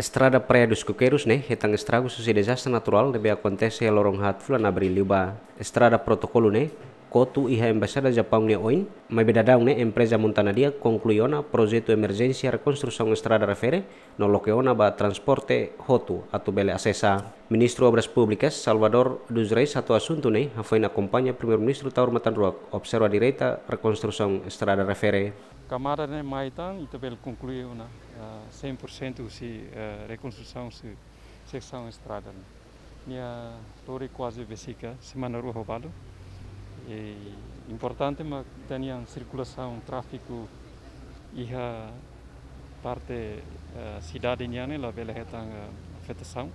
Estrada praia dos coqueiros, né? Hetang estragos e desastre natural deve acontecer a Loronhat abril liba. Estrada protocolo, né? Kotu y embaixada Embajada Japón hoy, mas bedadão né empresa montanadia concluiu na projeto emergência reconstrução estrada refere no loqueu na ba transporte roto atu bele acessa ministro obras públicas Salvador dos Reis satu assunto ne né? foi na companhia primeiro ministro Taur Matanruak observa direita reconstrução estrada refere Camara né maitan itu bele concluiu 100% eh, se eh, reconstrução se seção estrada ne né? minha lori é quase vesica semana rua é importante, mas tenham circulação, tráfego e a parte da cidade niane la bela retan afetação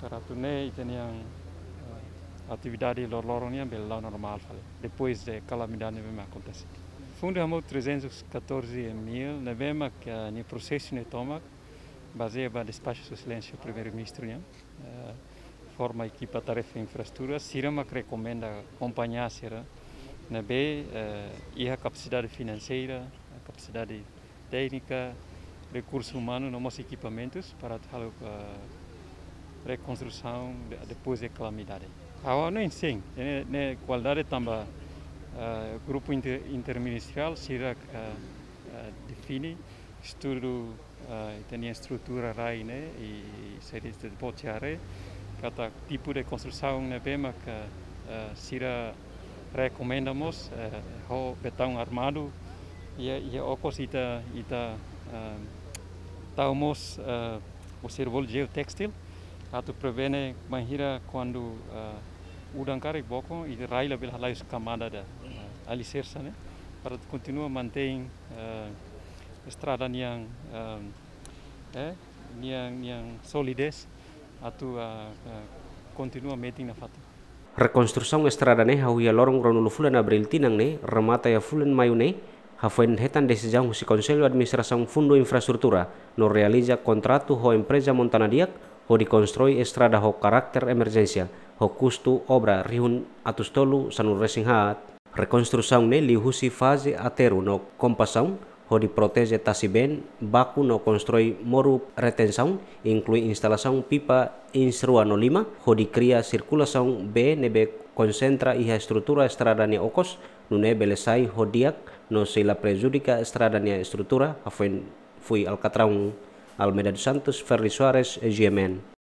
para tune e tenham ah, atividade lor loronia bela normal depois de calamidade é mesmo acontece fundo hamo é 314 mil nevema é que a processo ne toma baseia para despacho do silêncio primeiro ministro niane ah, forma equipa tarefa infraestrutura, Cirama recomenda acompanhar Cira na né, B eh, e a capacidade financeira, a capacidade técnica, recursos humanos nos equipamentos para tal eh, reconstrução depois da calamidade. Agora não sim, na né, né, qualidade também o eh, grupo interministerial Cira define estudo uh, tem estrutura lá né, e serviço de botiare cada tipo de construção na é Bema que uh, eh, Sira recomendamos uh, o betão armado e e oposita ita uh, eh, taumos uh, o servol geotextil tu prevene mahira quando uh, e boco e raila bela lais camada da uh, alicerça né para continua manter uh, estrada niang um, eh niang niang solidez a tua eh, continua meeting na fatu. Rekonstruksong estrada ne hahuya lorong ronulu fulan abril tinang ne remata ya fulan mayu ne hafuen hetan de sejauh si Conselho Administração Fundo infrastruktura no realiza kontratu ho empresa diak, ho dikonstroi estrada ho karakter emergensia ho kustu obra rihun tolu sanur resinghat. Rekonstruksi ne lihusi fase ateru no kompasong di protege Tasiben, Baku no constrói moru retenção, inclui instalasaun pipa instrua no Lima, onde cria circulação BNB concentra e a estrutura estradania nune no Nebelesai Hodiak, no se la prejudica estradania estrutura, foi, fui Alcatrão, Almeida dos Santos, Ferri Soares e Giemen.